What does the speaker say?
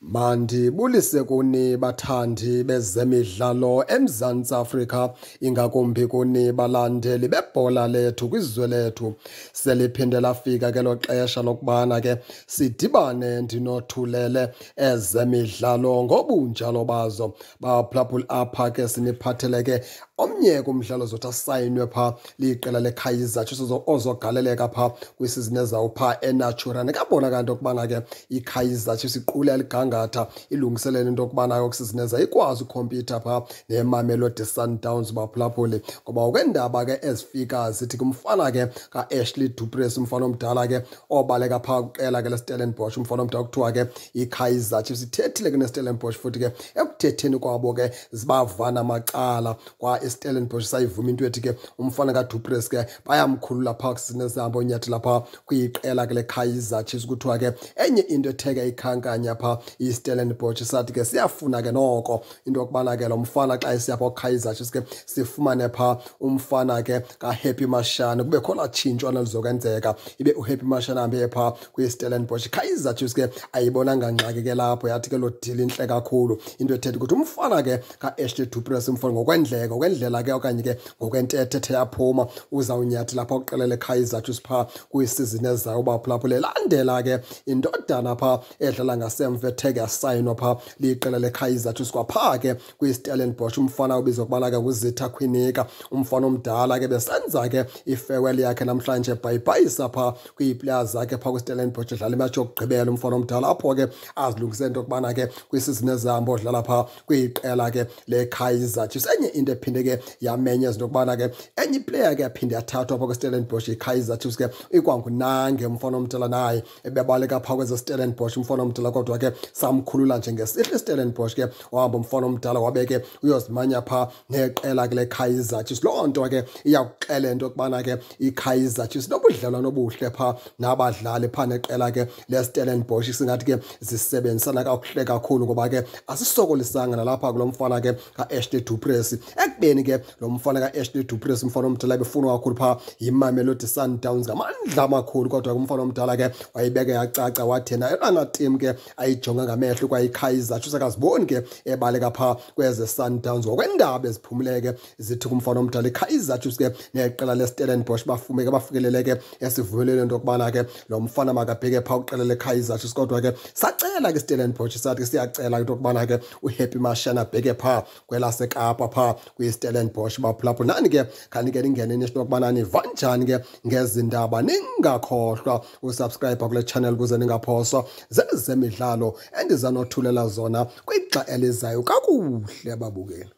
Mandibulise kuni bathandi bezemidlalo eMzantsi Afrika, ingakumbi kuni balandeli bebhola lethu kwizwe lethu. Seliphinde lafika ke lo xesha lokubana ke sidibane ndinothulele ezemidlalo ngobunjalo bazo. Baphulaphuli apha ke siniphathele ke omnye kumdlalo zothi asayinwe phaa liqela lekaizer chiefs ozogaleleka phaa kwisizini ezawo phaa enatura nekabona kanti okubana ke ikhayiza chiefs iqule ligangatha ilungiselele into okubana okusizini eza ikwazi ukhompyutha phaa nemamelodi sundowns baphulaphuli ngoba ukwendaba ke ezifika zithi kumfana ke ka-ashley dupres umfana omdala ke obaleka phaa kuqela ke lestellenbosch umfana omdala kuthiwa ke ikhayiza chiefs ithethile ke nestellenbosch futhi ke ekuthetheni kwabo ke zibavana macala kwa istellenbosh sayivuma into ethi ke umfana kadupres ke bayamkhulula phaa kusinezihambo onyathela phaa kwiqela ke lekaizer chiefs kuthiwa ke enye into etheke ikhankanya phaa istellenbosh sathi ke siyafuna ke noko into yokubana ke lo mfana xa esiyapha kaizer chiefs ke sifumane phaa umfana ke kahappy mashane kubekho la tshintshwana lizokwenzeka ibe uhappy mashane ahambe phaa kwistellenbosh kaizer chiefs ke ayibonanga ngxaki ke lapho yathi ke lo dili intle kakhulu into ethetha ukuthi umfana ke ka-ashley dupres umfana ngokwendleko ngokwendleko indlela ke okanye ke ngokwentethe ethe yaphuma uzawunyathi lapha oqelele ekhaya izathu sipha kwisizini ezayo ubaphulaphule landela ke indodana pha edlala ngasemva ethe ke yasayinwa pha liqelele lekhaya izathu sikwapha ke kwi-stellenbosh umfana ubizwa kubana ke kuzitha khwinika umfana omdala ke besenza ke ifeweli yakhe namhlanje bhayibhayisa pha kwiiplayers zakhe pha kwistellenbosh edlala imatshi yokugqibela umfana omdala apho ke azilungise into yokubana ke kwisizini ezihambo odlala pha kwiqela ke lekhaya izathu senye into ephinde ke yamenywa izinto okubana ke enye iplayer ke yaphinde yathathwa apha kwestellenbosch yi-kaizer chiefs ke ikwangunange umfana omtela naye ebebaleka phaa kwezestellenbosch umfana omtela kodwa ke samkhulula njengesihle istellenbosch ke wahamba umfana omdala wabe ke uyozimanya phaa neqela ke lekaizer chiefs loo nto ke iyakuxele into okubana ke ikaizer chiefs nobudlelwano obuhle phaa nabadlali phaa neqela ke lestellenbosch singathi ke zisebenzisana kakuhle kakhulu ngoba ke asisokolisanga nalapha kulo mfana ke ka-ashte dupresi ekubeni ekubeni ke lo mfana ka-ashley dupress umfana omdala befunwa kakhulu phaa yimamelodi sundowns ngamandla amakhulu kodwa ke umfana omdala ke wayibeke yacaca wathena yena elona tim ke ayijonga ngamehlo kwayikhayizar tsho sakaziboni ke ebaleka phaa kweze-sundowns ngokwendaba eziphumile ke zithi kumfana omdala ikhayizar chiefs ke neqela lestellenbosch bafumeke bafikelele ke esivumelelweni into yokubana ke lo mfana makabheke phaa kwiqela lekhayizar chiefs kodwa ke sacela ke stellenbosch sathi siyacela into yokubana ke uhappy mashana abheke phaa kwelasekapa phaa istellenbosch baphulaphulani ke khanike ningeneni into yokubana niva njani ke ngezi ndaba ningakhohlwa usubscribe kule channel ukuze ningaphoswa zezemidlalo endizanothulela zona kwixa elizayo kakuhle babukeli